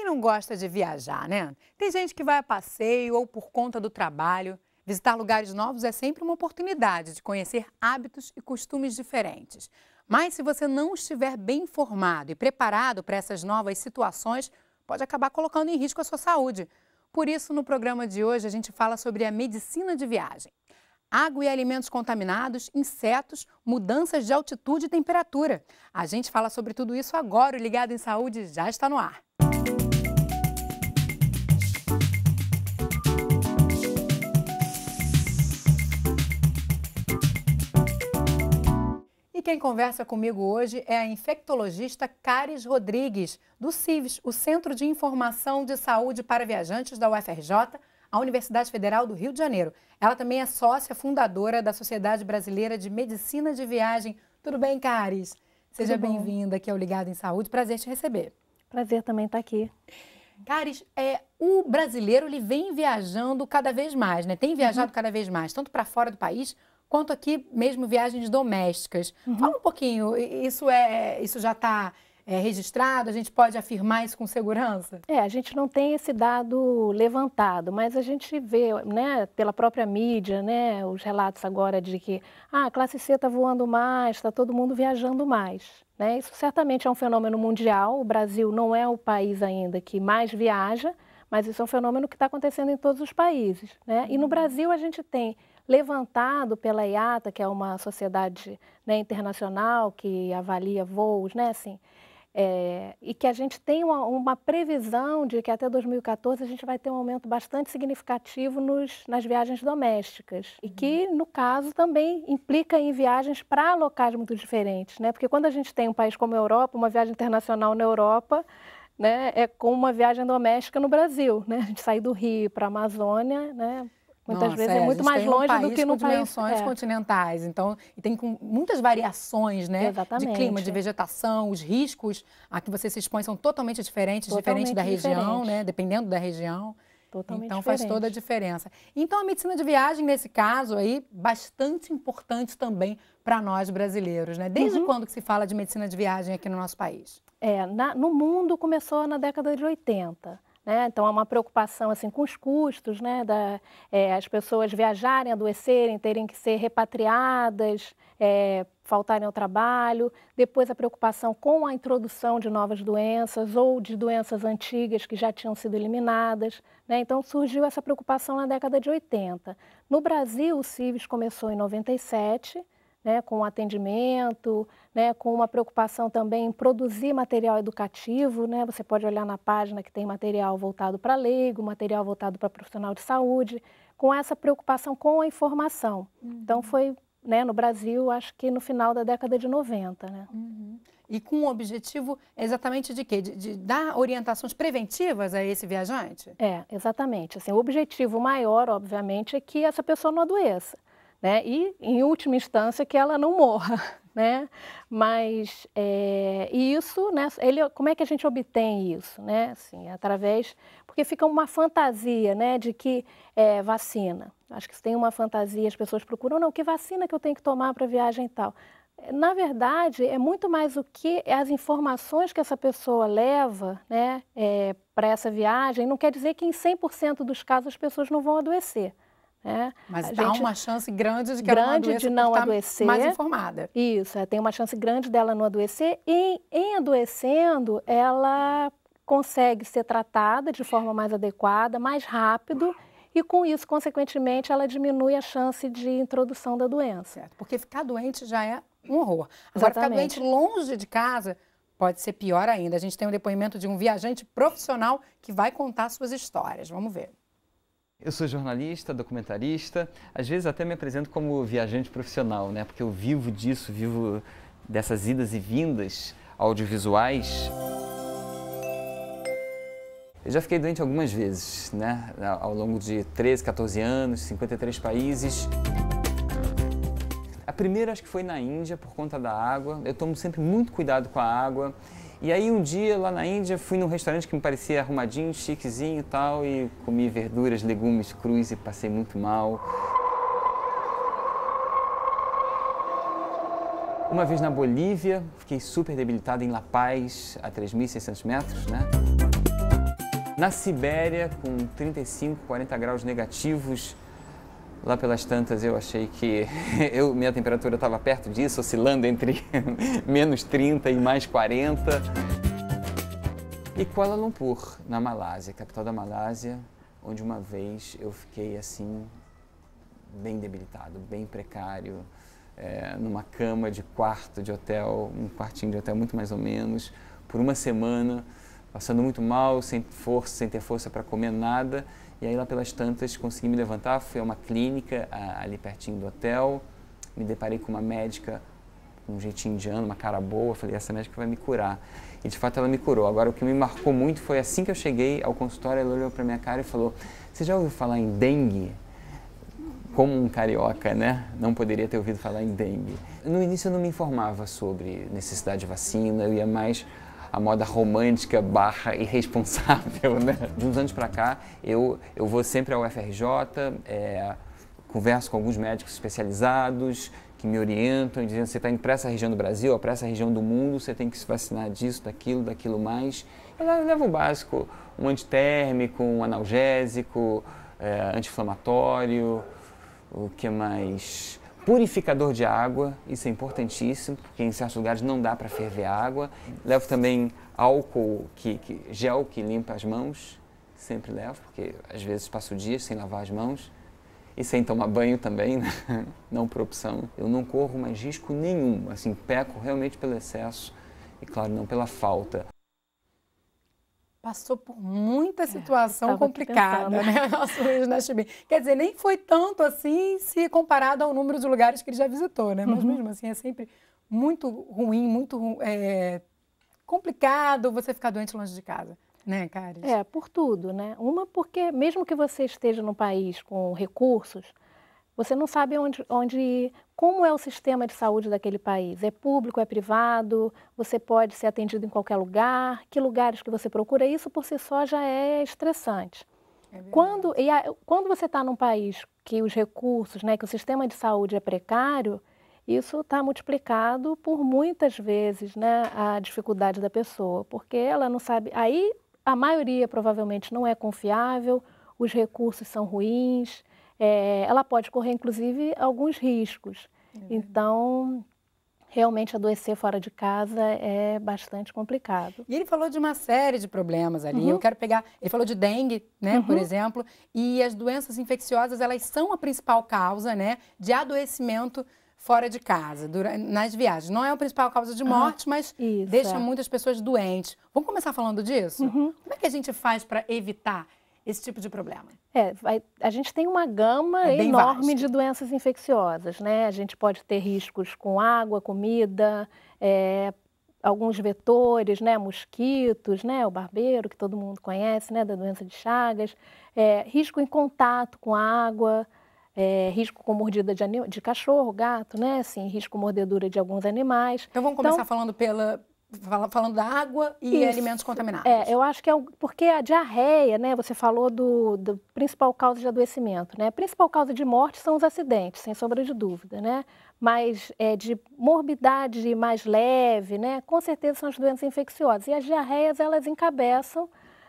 Quem não gosta de viajar, né? Tem gente que vai a passeio ou por conta do trabalho. Visitar lugares novos é sempre uma oportunidade de conhecer hábitos e costumes diferentes. Mas se você não estiver bem informado e preparado para essas novas situações, pode acabar colocando em risco a sua saúde. Por isso, no programa de hoje, a gente fala sobre a medicina de viagem. Água e alimentos contaminados, insetos, mudanças de altitude e temperatura. A gente fala sobre tudo isso agora. O Ligado em Saúde já está no ar. E quem conversa comigo hoje é a infectologista Caris Rodrigues, do CIVES, o Centro de Informação de Saúde para Viajantes da UFRJ, a Universidade Federal do Rio de Janeiro. Ela também é sócia fundadora da Sociedade Brasileira de Medicina de Viagem. Tudo bem, Caris? Seja bem-vinda aqui ao Ligado em Saúde. Prazer te receber. Prazer também estar tá aqui. Caris, é, o brasileiro ele vem viajando cada vez mais, né? Tem viajado uhum. cada vez mais, tanto para fora do país quanto aqui mesmo viagens domésticas. Uhum. Fala um pouquinho, isso, é, isso já está é, registrado? A gente pode afirmar isso com segurança? É, a gente não tem esse dado levantado, mas a gente vê, né, pela própria mídia, né, os relatos agora de que ah, a classe C está voando mais, está todo mundo viajando mais. Né? Isso certamente é um fenômeno mundial, o Brasil não é o país ainda que mais viaja, mas isso é um fenômeno que está acontecendo em todos os países. Né? E no uhum. Brasil a gente tem levantado pela IATA, que é uma sociedade né, internacional que avalia voos, né, assim, é, e que a gente tem uma, uma, previsão de que até 2014 a gente vai ter um aumento bastante significativo nos, nas viagens domésticas. Uhum. E que, uhum. no caso, também implica em viagens para locais muito diferentes. Né? Porque quando a gente tem um país como a Europa, uma viagem internacional na Europa, né, é como uma viagem doméstica no Brasil. Né? A gente sai do Rio para a Amazônia, né, Muitas Nossa, vezes é, é muito mais longe um do que no com país. dimensões é. continentais, então, e tem com muitas variações, né? Exatamente. De clima, de vegetação, os riscos a que você se expõe são totalmente diferentes, totalmente diferente da região, diferente. né? Dependendo da região. Totalmente então diferente. faz toda a diferença. Então a medicina de viagem nesse caso aí bastante importante também para nós brasileiros, né? Desde uhum. quando que se fala de medicina de viagem aqui no nosso país? É, na, no mundo começou na década de 80. Né? Então, há uma preocupação assim, com os custos, né? da, é, as pessoas viajarem, adoecerem, terem que ser repatriadas, é, faltarem ao trabalho. Depois, a preocupação com a introdução de novas doenças ou de doenças antigas que já tinham sido eliminadas. Né? Então, surgiu essa preocupação na década de 80. No Brasil, o CIVES começou em 97 né, com atendimento, né, com uma preocupação também em produzir material educativo. Né, você pode olhar na página que tem material voltado para leigo, material voltado para profissional de saúde, com essa preocupação com a informação. Uhum. Então, foi né, no Brasil, acho que no final da década de 90. Né? Uhum. E com o objetivo exatamente de quê? De, de, dar orientações preventivas a esse viajante? É, exatamente. Assim, o objetivo maior, obviamente, é que essa pessoa não adoeça né? E, em última instância, que ela não morra, né? Mas é, isso, né? Ele, como é que a gente obtém isso, né? Assim, através porque fica uma fantasia, né? De que é, vacina. Acho que tem uma fantasia, as pessoas procuram, não, que vacina que eu tenho que tomar para viagem e tal. Na verdade, é muito mais o que as informações que essa pessoa leva né, é, para essa viagem. Não quer dizer que em 100% dos casos as pessoas não vão adoecer. Né? Mas dá uma chance grande de que grande ela não adoeça, de não adoecer. mais informada. Isso, é, tem uma chance grande dela não adoecer. E em adoecendo, ela consegue ser tratada de forma mais adequada, mais rápido. E com isso, consequentemente, ela diminui a chance de introdução da doença. Certo, porque ficar doente já é um horror. Agora, ficar doente longe de casa pode ser pior ainda. A gente tem um depoimento de um viajante profissional que vai contar suas histórias. Vamos ver. Eu sou jornalista, documentarista, às vezes até me apresento como viajante profissional, né? Porque eu vivo disso, vivo dessas idas e vindas audiovisuais. Eu já fiquei doente algumas vezes, né? Ao longo de 13, 14 anos, 53 países. A primeira acho que foi na Índia, por conta da água. Eu tomo sempre muito cuidado com a água. E aí um dia lá na Índia fui num restaurante que me parecia arrumadinho, chiquezinho e tal, e comi verduras, legumes cruz e passei muito mal. Uma vez na Bolívia, fiquei super debilitado em La Paz, a 3.600 metros, né? Na Sibéria, com 35, 40 graus negativos, Lá pelas tantas eu achei que eu, minha temperatura estava perto disso, oscilando entre menos 30 e mais 40. E Kuala Lumpur, na Malásia, capital da Malásia, onde uma vez eu fiquei assim, bem debilitado, bem precário, é, numa cama de quarto de hotel, um quartinho de hotel muito mais ou menos, por uma semana, passando muito mal, sem força, sem ter força para comer nada. E aí lá pelas tantas consegui me levantar, fui a uma clínica a, ali pertinho do hotel, me deparei com uma médica um jeitinho indiano, uma cara boa, falei, essa médica vai me curar. E de fato ela me curou. Agora o que me marcou muito foi assim que eu cheguei ao consultório, ela olhou para minha cara e falou: "Você já ouviu falar em dengue?" Como um carioca, né? Não poderia ter ouvido falar em dengue. No início eu não me informava sobre necessidade de vacina, eu ia mais a moda romântica barra irresponsável, né? De uns anos para cá, eu, eu vou sempre ao UFRJ, é, converso com alguns médicos especializados que me orientam, dizendo você está indo para essa região do Brasil, para essa região do mundo, você tem que se vacinar disso, daquilo, daquilo mais. Eu levo o básico, um antitérmico, um analgésico, é, anti-inflamatório, o que mais? purificador de água, isso é importantíssimo, porque em certos lugares não dá para ferver água. Levo também álcool, que, que, gel que limpa as mãos, sempre levo, porque às vezes passo dias sem lavar as mãos e sem tomar banho também, né? não por opção. Eu não corro mais risco nenhum, assim, peco realmente pelo excesso e, claro, não pela falta passou por muita é, situação é, complicada, né? Nosso Luiz Nascimento. Quer dizer, nem foi tanto assim se comparado ao número de lugares que ele já visitou, né? Uhum. Mas mesmo assim é sempre muito ruim, muito é, complicado você ficar doente longe de casa. Né, Karis? É, por tudo, né? Uma porque mesmo que você esteja num país com recursos, você não sabe onde, onde, como é o sistema de saúde daquele país. É público, é privado, você pode ser atendido em qualquer lugar, que lugares que você procura. Isso por si só já é estressante. É quando, e a, quando você está num país que os recursos, né, que o sistema de saúde é precário, isso está multiplicado por muitas vezes né, a dificuldade da pessoa, porque ela não sabe. Aí a maioria provavelmente não é confiável, os recursos são ruins, é, ela pode correr, inclusive, alguns riscos. É então, realmente adoecer fora de casa é bastante complicado. E ele falou de uma série de problemas ali. Uhum. Eu quero pegar, ele falou de dengue, né, uhum. por exemplo, e as doenças infecciosas, elas são a principal causa, né, de adoecimento fora de casa, durante, nas viagens. Não é a principal causa de morte, ah, mas isso, deixa é. muitas pessoas doentes. Vamos começar falando disso? Uhum. Como é que a gente faz para evitar esse tipo de problema? É, a gente tem uma gama é enorme de doenças infecciosas, né? A gente pode ter riscos com água, comida, é, alguns vetores, né? Mosquitos, né? O barbeiro, que todo mundo conhece, né? Da doença de Chagas. É, risco em contato com água, é, risco com mordida de, de, cachorro, gato, né? Assim, risco mordedura de alguns animais. Então vamos então, começar então, falando pela, falando da água e Isso. alimentos contaminados. É, eu acho que é porque a diarreia, né, você falou do, do, principal causa de adoecimento, né? A principal causa de morte são os acidentes, sem sombra de dúvida, né? Mas é, de morbidade mais leve, né? Com certeza são as doenças infecciosas. E as diarreias, elas encabeçam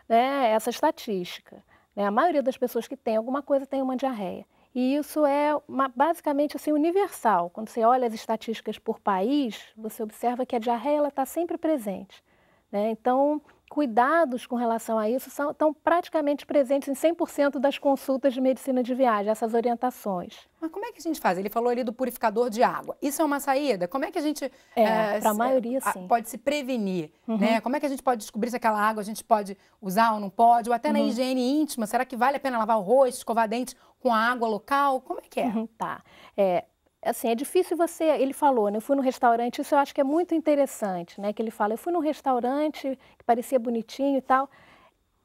né, essa estatística. Né? A maioria das pessoas que tem alguma coisa tem uma diarreia. E isso é uma, basicamente assim, universal. Quando você olha as estatísticas por país, você observa que a diarreia está sempre presente. Né? Então, cuidados com relação a isso são, estão praticamente presentes em 100% das consultas de medicina de viagem, essas orientações. Mas como é que a gente faz? Ele falou ali do purificador de água. Isso é uma saída? Como é que a gente... É, é, eh, para eh, a maioria, sim. Pode se prevenir, uhum. né? Como é que a gente pode descobrir se aquela água a gente pode usar ou não pode? Ou até uhum. na higiene íntima, será que vale a pena lavar o rosto, escovar dentes com a água local? Como é que é? Uhum, tá. É, assim, é difícil você, ele falou, né, eu fui num restaurante, isso eu acho que é muito interessante, né, que ele fala, eu fui num restaurante que parecia bonitinho e tal,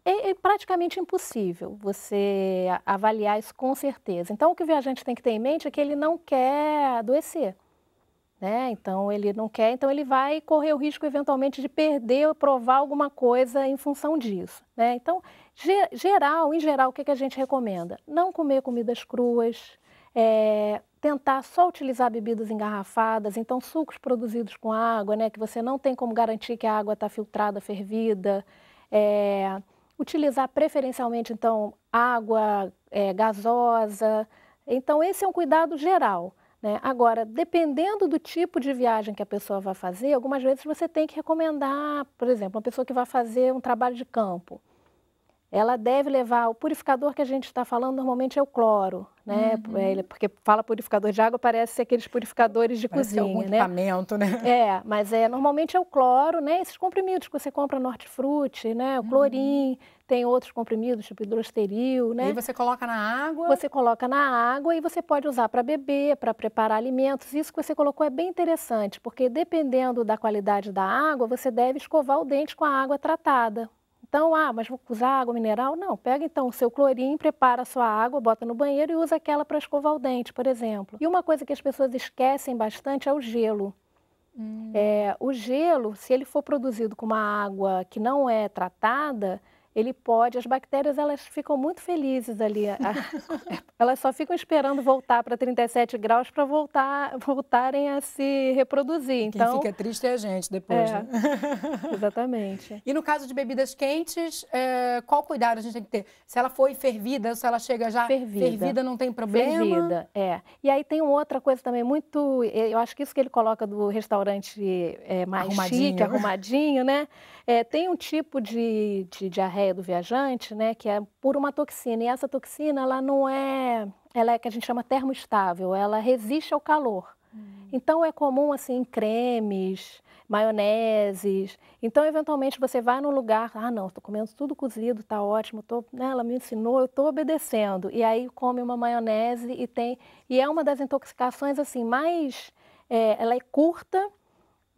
é, é praticamente impossível você avaliar isso com certeza. Então, o que o viajante tem que ter em mente é que ele não quer adoecer, né, então ele não quer, então ele vai correr o risco eventualmente de perder ou provar alguma coisa em função disso, né, então, geral, em geral, o que, que a gente recomenda? Não comer comidas cruas, é, tentar só utilizar bebidas engarrafadas, então sucos produzidos com água, né, que você não tem como garantir que a água está filtrada, fervida. É, utilizar preferencialmente, então, água é, gasosa. Então, esse é um cuidado geral. Né? Agora, dependendo do tipo de viagem que a pessoa vai fazer, algumas vezes você tem que recomendar, por exemplo, uma pessoa que vai fazer um trabalho de campo ela deve levar o purificador que a gente está falando normalmente é o cloro, né? Uhum. É, porque fala purificador de água parece ser aqueles purificadores de parece é cozinha, algum né? equipamento, né? É, mas é normalmente é o cloro, né? Esses comprimidos que você compra no hortifruti, né? O uhum. clorim, tem outros comprimidos tipo hidrosteril, né? E você coloca na água? Você coloca na água e você pode usar para beber, para preparar alimentos. Isso que você colocou é bem interessante, porque dependendo da qualidade da água, você deve escovar o dente com a água tratada então, ah, mas vou usar água mineral? Não, pega então o seu clorinho, prepara a sua água, bota no banheiro e usa aquela para escovar o dente, por exemplo. E uma coisa que as pessoas esquecem bastante é o gelo. Hum. É, o gelo, se ele for produzido com uma água que não é tratada, ele pode, as bactérias elas ficam muito felizes ali, elas só ficam esperando voltar para 37 graus para voltar, voltarem a se reproduzir. Então, Quem fica triste é a gente depois. É, né? Exatamente. E no caso de bebidas quentes, é, qual cuidado a gente tem que ter? Se ela foi fervida, se ela chega já fervida, fervida não tem problema? Fervida, é. E aí tem outra coisa também muito, eu acho que isso que ele coloca do restaurante é, mais arrumadinho. chique, arrumadinho, né? É, tem um tipo de, de diarreia ideia do viajante, né, que é por uma toxina. E essa toxina, ela não é, ela é que a gente chama termoestável, ela resiste ao calor. Hum. Então é comum assim cremes, maioneses. Então eventualmente você vai num lugar, ah não, estou comendo tudo cozido, tá ótimo, tô, né, ela me ensinou, eu estou obedecendo. E aí come uma maionese e tem e é uma das intoxicações assim mais, é, ela é curta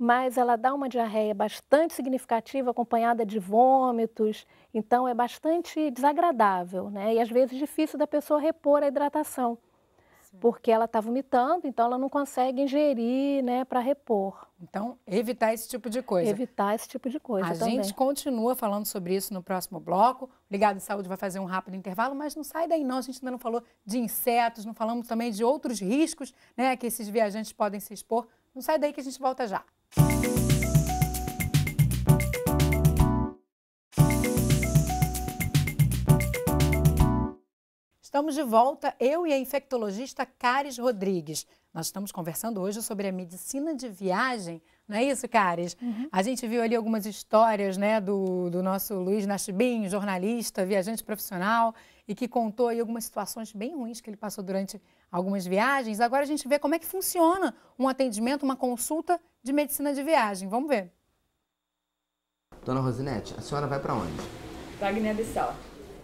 mas ela dá uma diarreia bastante significativa, acompanhada de vômitos. Então é bastante desagradável, né? E às vezes difícil da pessoa repor a hidratação, Sim. porque ela está vomitando, então ela não consegue ingerir, né, para repor. Então evitar esse tipo de coisa. Evitar esse tipo de coisa. A também. gente continua falando sobre isso no próximo bloco. Ligado em Saúde vai fazer um rápido intervalo, mas não sai daí não. A gente ainda não falou de insetos, não falamos também de outros riscos, né, que esses viajantes podem se expor. Não sai daí que a gente volta já. Música Estamos de volta, eu e a infectologista Caris Rodrigues. Nós estamos conversando hoje sobre a medicina de viagem, não é isso, Caris? Uhum. A gente viu ali algumas histórias né, do, do nosso Luiz Nascibim, jornalista, viajante profissional, e que contou aí algumas situações bem ruins que ele passou durante algumas viagens. Agora a gente vê como é que funciona um atendimento, uma consulta de medicina de viagem. Vamos ver. Dona Rosinete, a senhora vai para onde? Para Guiné-Bissau.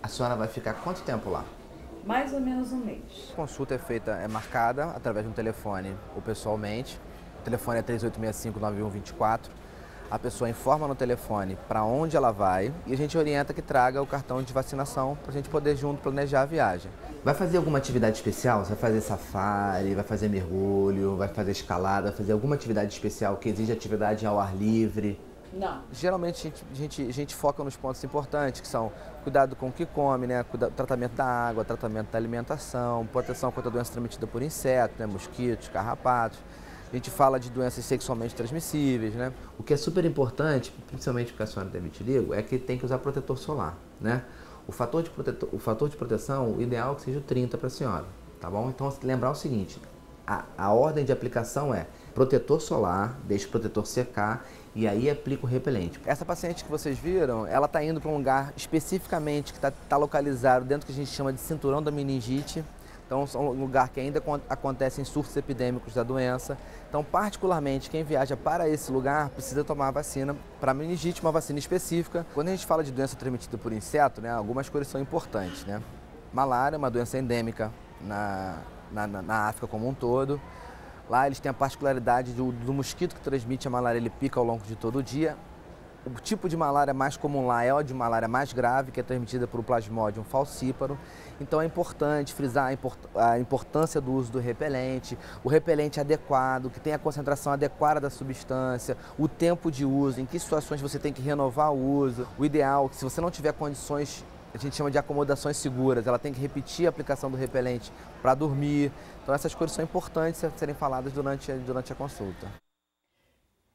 A senhora vai ficar quanto tempo lá? mais ou menos um mês. A consulta é feita, é marcada através de um telefone ou pessoalmente. O telefone é 3865-9124. A pessoa informa no telefone para onde ela vai e a gente orienta que traga o cartão de vacinação para a gente poder junto planejar a viagem. Vai fazer alguma atividade especial? Você vai fazer safari, vai fazer mergulho, vai fazer escalada, vai fazer alguma atividade especial que exige atividade ao ar livre? Não. Geralmente a gente, a gente, foca nos pontos importantes, que são cuidado com o que come, né? Cuidado, tratamento da água, tratamento da alimentação, proteção contra doenças transmitidas por insetos, né? mosquitos, carrapatos. A gente fala de doenças sexualmente transmissíveis, né? O que é super importante, principalmente porque a senhora tem vitiligo, é que tem que usar protetor solar, né? O fator de, protetor, o fator de proteção, o ideal é que seja 30 para a senhora, tá bom? Então, assim, lembrar o seguinte, a, a ordem de aplicação é protetor solar, deixa o protetor secar e aí aplica o repelente. Essa paciente que vocês viram, ela está indo para um lugar especificamente que está tá localizado dentro que a gente chama de cinturão da meningite. Então, é um lugar que ainda acontecem surtos epidêmicos da doença. Então, particularmente, quem viaja para esse lugar precisa tomar a vacina para meningite, uma vacina específica. Quando a gente fala de doença transmitida por inseto, né, algumas coisas são importantes. Né? Malária é uma doença endêmica na, na, na África como um todo. Lá eles têm a particularidade do, do mosquito que transmite a malária, ele pica ao longo de todo o dia. O tipo de malária mais comum lá é a de malária mais grave, que é transmitida por o plasmódium falcíparo. Então é importante frisar a importância do uso do repelente, o repelente adequado, que tem a concentração adequada da substância, o tempo de uso, em que situações você tem que renovar o uso. O ideal é que se você não tiver condições a gente chama de acomodações seguras. Ela tem que repetir a aplicação do repelente para dormir. Então essas coisas são importantes a serem faladas durante, durante a consulta.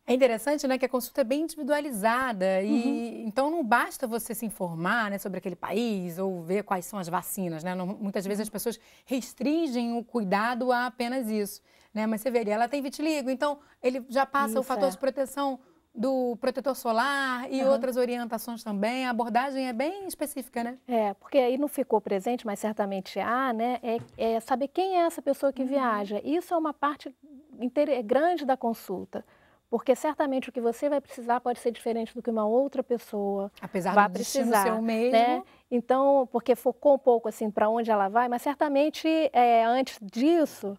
É interessante, né, que a consulta é bem individualizada e uhum. então não basta você se informar, né, sobre aquele país ou ver quais são as vacinas, né? Não, muitas vezes as uhum. pessoas restringem o cuidado a apenas isso, né? Mas você vê, ela tem vitiligo, então ele já passa isso, o fator é. de proteção do protetor solar e uhum. outras orientações também. A abordagem é bem específica, né? É, porque aí não ficou presente, mas certamente há, né? É, é saber quem é essa pessoa que uhum. viaja. Isso é uma parte é grande da consulta. Porque certamente o que você vai precisar pode ser diferente do que uma outra pessoa Apesar vai do precisar, ser o né? mesmo. Né? Então, porque focou um pouco assim para onde ela vai, mas certamente é, antes disso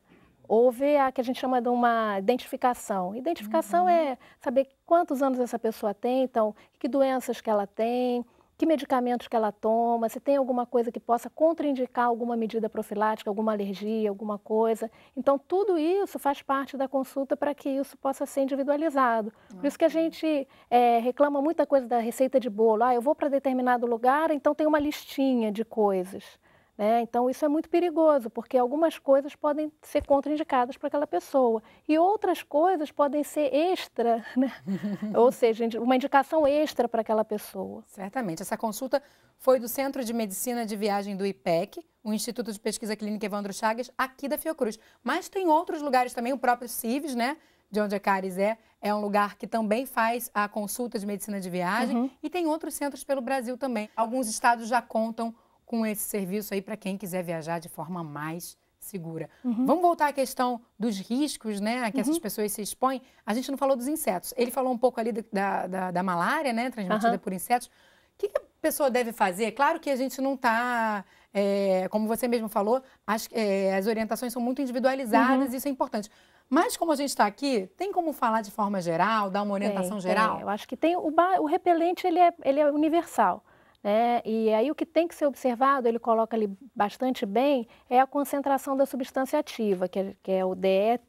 houve a que a gente chama de uma identificação. Identificação uhum. é saber quantos anos essa pessoa tem, então, que doenças que ela tem, que medicamentos que ela toma, se tem alguma coisa que possa contraindicar alguma medida profilática, alguma alergia, alguma coisa. Então, tudo isso faz parte da consulta para que isso possa ser individualizado. Por isso que a gente é, reclama muita coisa da receita de bolo. Ah, eu vou para determinado lugar, então tem uma listinha de coisas. Né? Então, isso é muito perigoso, porque algumas coisas podem ser contraindicadas para aquela pessoa e outras coisas podem ser extra, né? ou seja, uma indicação extra para aquela pessoa. Certamente. Essa consulta foi do Centro de Medicina de Viagem do IPEC, o Instituto de Pesquisa Clínica Evandro Chagas, aqui da Fiocruz. Mas tem outros lugares também, o próprio CIVES, né? de onde a Caris é, é um lugar que também faz a consulta de medicina de viagem uhum. e tem outros centros pelo Brasil também. Alguns estados já contam com esse serviço aí para quem quiser viajar de forma mais segura. Uhum. Vamos voltar à questão dos riscos, né, que uhum. essas pessoas se expõem. A gente não falou dos insetos. Ele falou um pouco ali da, da, da malária, né, transmitida uhum. por insetos. O que, que, a pessoa deve fazer? É claro que a gente não está, é, como você mesmo falou, as, é, as orientações são muito individualizadas, uhum. isso é importante. Mas como a gente está aqui, tem como falar de forma geral, dar uma orientação tem, geral? Tem. Eu acho que tem o, o repelente, ele é, ele é universal. Né? E aí o que tem que ser observado, ele coloca ali bastante bem, é a concentração da substância ativa, que é, que é o DET,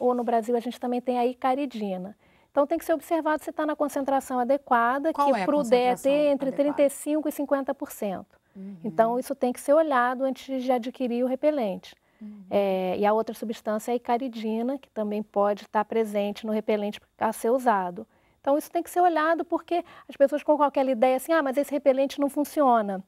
ou no Brasil a gente também tem a icaridina. Então tem que ser observado se está na concentração adequada, Qual que é para o DET é entre adequada? 35% e 50%. Uhum. Então isso tem que ser olhado antes de adquirir o repelente. Uhum. É, e a outra substância é a icaridina, que também pode estar tá presente no repelente a ser usado. Então, isso tem que ser olhado porque as pessoas com qualquer ideia assim, ah, mas esse repelente não funciona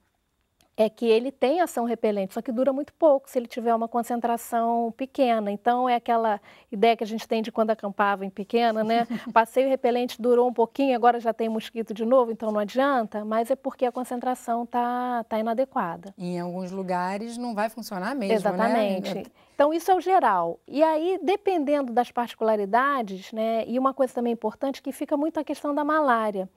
é que ele tem ação repelente, só que dura muito pouco se ele tiver uma concentração pequena. Então, é aquela ideia que a gente tem de quando acampava em pequena, né? Passeio repelente durou um pouquinho, agora já tem mosquito de novo, então não adianta, mas é porque a concentração está tá inadequada. Em alguns lugares não vai funcionar mesmo, né? Exatamente. Né? Então, isso é o geral. E aí, dependendo das particularidades, né? E uma coisa também importante que fica muito a questão da malária.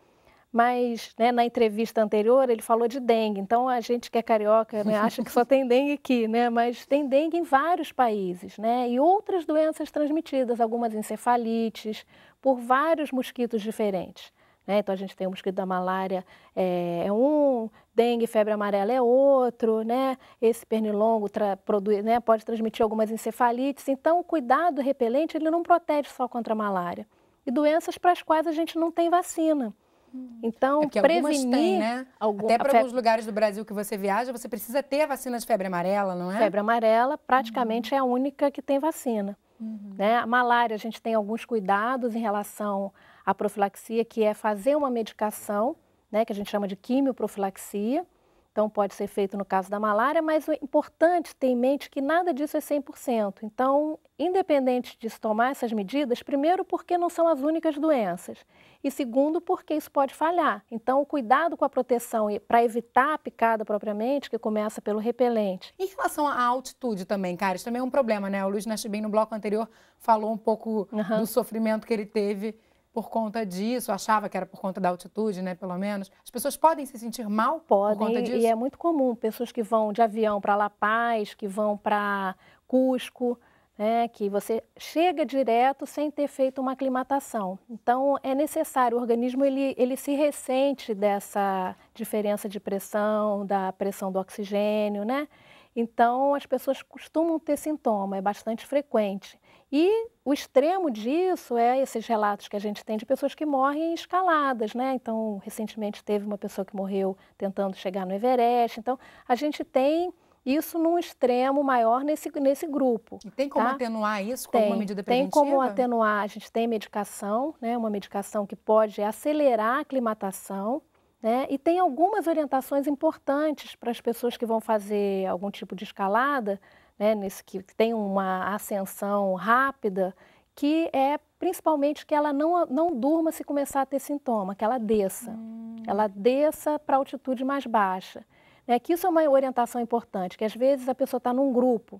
Mas né, na entrevista anterior ele falou de dengue. Então a gente que é carioca né, acha que só tem dengue aqui, né? Mas tem dengue em vários países, né? E outras doenças transmitidas, algumas encefalites, por vários mosquitos diferentes. Né? Então a gente tem o mosquito da malária eh, é, um, dengue, febre amarela é outro, né? Esse pernilongo produz, né? pode transmitir algumas encefalites. Então o cuidado repelente ele não protege só contra a malária e doenças para as quais a gente não tem vacina. Hum. Então, é prevenir... Têm, né? algum... Até para febre... alguns lugares do Brasil que você viaja, você precisa ter a vacina de febre amarela, não é? Febre amarela praticamente uhum. é a única que tem vacina. Uhum. Né? A malária, a gente tem alguns cuidados em relação à profilaxia, que é fazer uma medicação, né, que a gente chama de quimioprofilaxia, então, pode ser feito no caso da malária, mas o importante ter em mente que nada disso é 100%. Então, independente de se tomar essas medidas, primeiro, porque não são as únicas doenças, e segundo, porque isso pode falhar. Então, o cuidado com a proteção para evitar a picada propriamente, que começa pelo repelente. Em relação à altitude também, Caris, também é um problema, né? O Luiz Nascimento no bloco anterior, falou um pouco uhum. do sofrimento que ele teve por conta disso, achava que era por conta da altitude, né, pelo menos. As pessoas podem se sentir mal podem, por conta disso? e é muito comum. Pessoas que vão de avião para La Paz, que vão para Cusco, né, que você chega direto sem ter feito uma aclimatação. Então, é necessário, o organismo ele, ele se ressente dessa diferença de pressão, da pressão do oxigênio, né? Então, as pessoas costumam ter sintoma, é bastante frequente. E o extremo disso é esses relatos que a gente tem de pessoas que morrem escaladas, né? Então, recentemente teve uma pessoa que morreu tentando chegar no Everest. Então, a gente tem isso num extremo maior nesse, nesse grupo. E tem como tá? atenuar isso com tem, uma medida preventiva? Tem como atenuar. A gente tem medicação, né? Uma medicação que pode acelerar a aclimatação. Né? E tem algumas orientações importantes para as pessoas que vão fazer algum tipo de escalada, né, nesse, que tem uma ascensão rápida, que é principalmente que ela não, não durma se começar a ter sintoma, que ela desça. Hum. Ela desça para altitude mais baixa. É que isso é uma orientação importante, que às vezes a pessoa está num grupo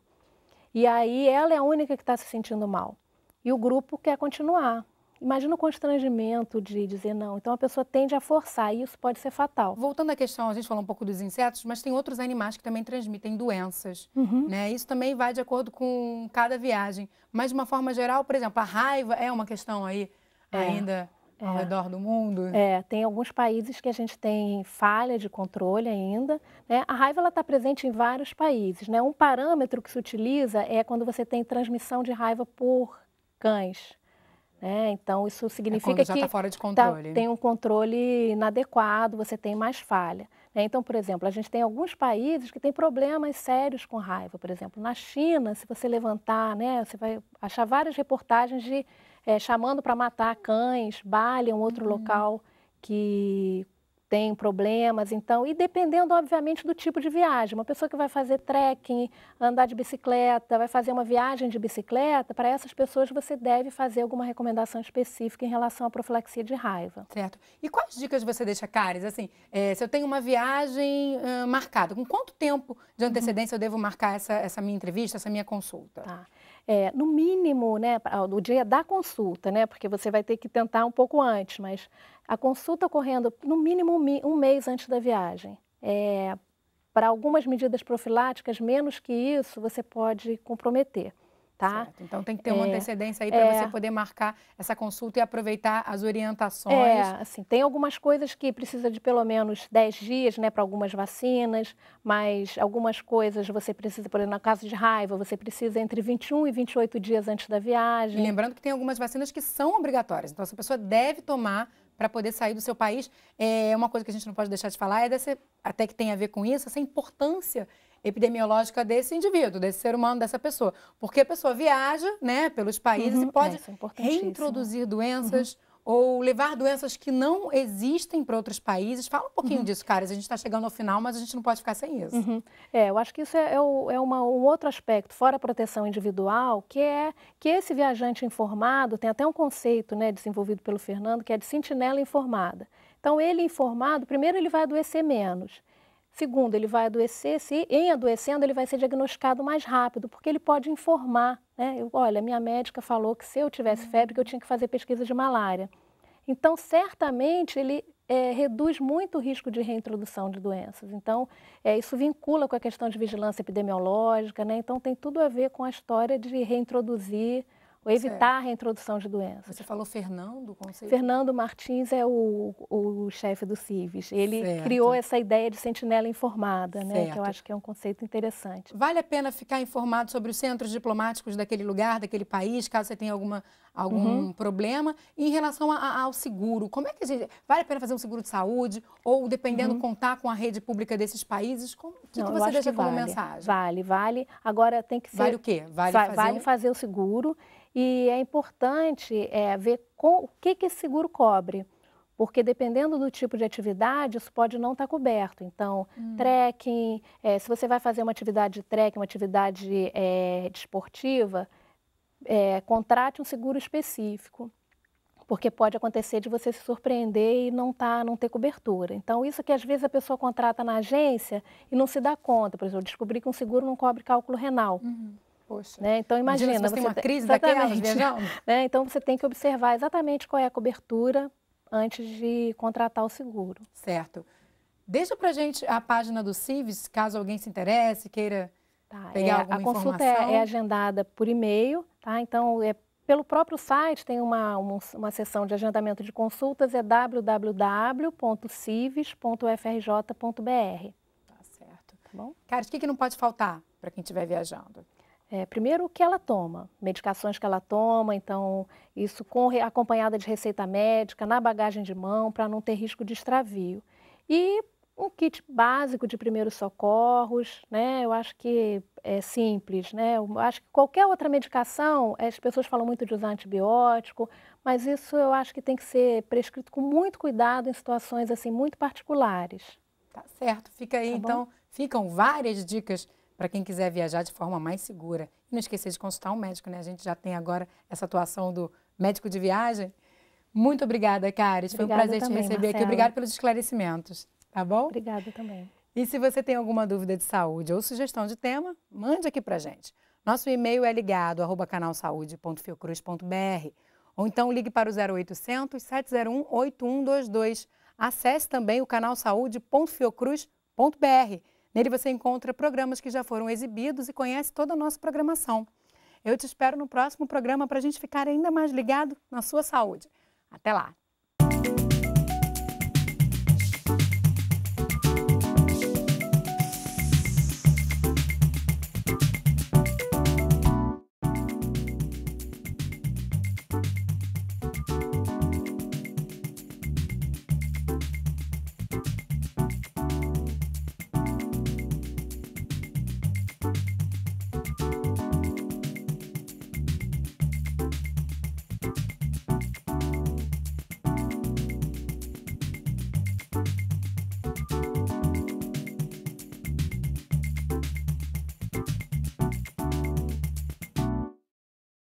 e aí ela é a única que está se sentindo mal. E o grupo quer continuar. Imagina o constrangimento de dizer não. Então a pessoa tende a forçar e isso pode ser fatal. Voltando à questão, a gente falou um pouco dos insetos, mas tem outros animais que também transmitem doenças. Uhum. Né? Isso também vai de acordo com cada viagem. Mas de uma forma geral, por exemplo, a raiva é uma questão aí é. ainda é. ao é. redor do mundo. É, tem alguns países que a gente tem falha de controle ainda. Né? A raiva está presente em vários países. Né? Um parâmetro que se utiliza é quando você tem transmissão de raiva por cães. Né? Então, isso é significa é que tá tá, tem um controle inadequado, você tem mais falha. Né? Então, por exemplo, a gente tem alguns países que têm problemas sérios com raiva. Por exemplo, na China, se você levantar, né, você vai achar várias reportagens de é, chamando para matar cães, Bali é um outro uhum. local que tem problemas, então, e dependendo, obviamente, do tipo de viagem. Uma pessoa que vai fazer trekking, andar de bicicleta, vai fazer uma viagem de bicicleta, para essas pessoas você deve fazer alguma recomendação específica em relação à profilaxia de raiva. Certo. E quais dicas você deixa, Caris? Assim, é, se eu tenho uma viagem uh, marcada, com quanto tempo de uhum. antecedência uhum. eu devo marcar essa, essa minha entrevista, essa minha consulta? Tá é, no mínimo, né, no dia da consulta, né, porque você vai ter que tentar um pouco antes, mas a consulta ocorrendo no mínimo um mês antes da viagem. É, para algumas medidas profiláticas, menos que isso, você pode comprometer tá? Certo. Então tem que ter uma é, antecedência aí para é, você poder marcar essa consulta e aproveitar as é, orientações. É, assim, tem algumas coisas que precisa de pelo menos 10 dias, né, para algumas vacinas, mas algumas coisas você precisa, por exemplo, no caso de raiva, você precisa entre 21 e 28 dias antes da viagem. E lembrando que tem algumas vacinas que são obrigatórias, então essa pessoa deve tomar para poder sair do seu país. É uma coisa que a gente não pode deixar de falar, é dessa, até que tem a ver com isso, essa importância epidemiológica desse indivíduo, desse ser humano, dessa pessoa. Porque a pessoa viaja né, pelos países uhum, e pode é, é reintroduzir doenças. Uhum ou levar doenças que não existem para outros países. Fala um pouquinho uhum. disso, cara. A gente está chegando ao final, mas a gente não pode ficar sem isso. Uhum. É, eu acho que isso é, é, é uma, um outro aspecto, fora a proteção individual, que é que esse viajante informado, tem até um conceito né, desenvolvido pelo Fernando, que é de sentinela informada. Então, ele informado, primeiro ele vai adoecer menos. Segundo, ele vai adoecer, se em adoecendo ele vai ser diagnosticado mais rápido, porque ele pode informar, né? Eu, olha, minha médica falou que se eu tivesse uhum. febre, que eu tinha que fazer pesquisa de malária. Então, certamente, ele é, reduz muito o risco de reintrodução de doenças. Então, é, isso vincula com a questão de vigilância epidemiológica, né? Então, tem tudo a ver com a história de reintroduzir ou evitar certo. a reintrodução de doenças. Você falou Fernando? Fernando Martins é o, o chefe do CIVES. Ele certo. criou essa ideia de sentinela informada, né, que eu acho que é um conceito interessante. Vale a pena ficar informado sobre os centros diplomáticos daquele lugar, daquele país, caso você tenha alguma, algum uhum. problema. E em relação a, a, ao seguro, como é que a gente... Vale a pena fazer um seguro de saúde? Ou, dependendo, uhum. contar com a rede pública desses países? o que, que, você deixa como vale. mensagem? Vale, vale. Agora tem que ser... Vale o quê? Vale, fazer, vale um... fazer o seguro. E é importante é, ver com, o que, que esse seguro cobre, porque dependendo do tipo de atividade, isso pode não estar tá coberto. Então, hum. trekking, é, se você vai fazer uma atividade de trekking, uma atividade é, desportiva, é, contrate um seguro específico, porque pode acontecer de você se surpreender e não tá, não ter cobertura. Então, isso que às vezes a pessoa contrata na agência e não se dá conta. Por exemplo, eu descobri que um seguro não cobre cálculo renal. Uhum. Poxa. Né? Então imagina, imagina você, você tem uma tá crise daquelas viajando. Né? Então você tem que observar exatamente qual é a cobertura antes de contratar o seguro. Certo. Deixa para gente a página do CIVES, caso alguém se interesse, queira tá, pegar é, alguma informação. A consulta é, é, agendada por e-mail, tá? Então é pelo próprio site tem uma, uma, uma seção de agendamento de consultas, é www.cives.frj.br. Tá certo. Tá bom? Cara, o que, que não pode faltar para quem estiver viajando? É, primeiro, o que ela toma, medicações que ela toma, então isso com, acompanhada de receita médica, na bagagem de mão, para não ter risco de extravio. E um kit básico de primeiros socorros, né? Eu acho que é simples, né? Eu acho que qualquer outra medicação, as pessoas falam muito de usar antibiótico, mas isso eu acho que tem que ser prescrito com muito cuidado em situações assim muito particulares. Tá certo, fica aí tá então, ficam várias dicas para quem quiser viajar de forma mais segura. E não esquecer de consultar um médico, né? A gente já tem agora essa atuação do médico de viagem. Muito obrigada, Caris. Foi um prazer também, te receber Marcela. aqui. Obrigada pelos esclarecimentos, tá bom? Obrigada também. E se você tem alguma dúvida de saúde ou sugestão de tema, mande aqui pra gente. Nosso e-mail é ligado, arroba canalsaude.fiocruz.br ou então ligue para o 0800 701 8122. Acesse também o canalsaude.fiocruz.br. Nele você encontra programas que já foram exibidos e conhece toda a nossa programação. Eu te espero no próximo programa para a gente ficar ainda mais ligado na sua saúde. Até lá!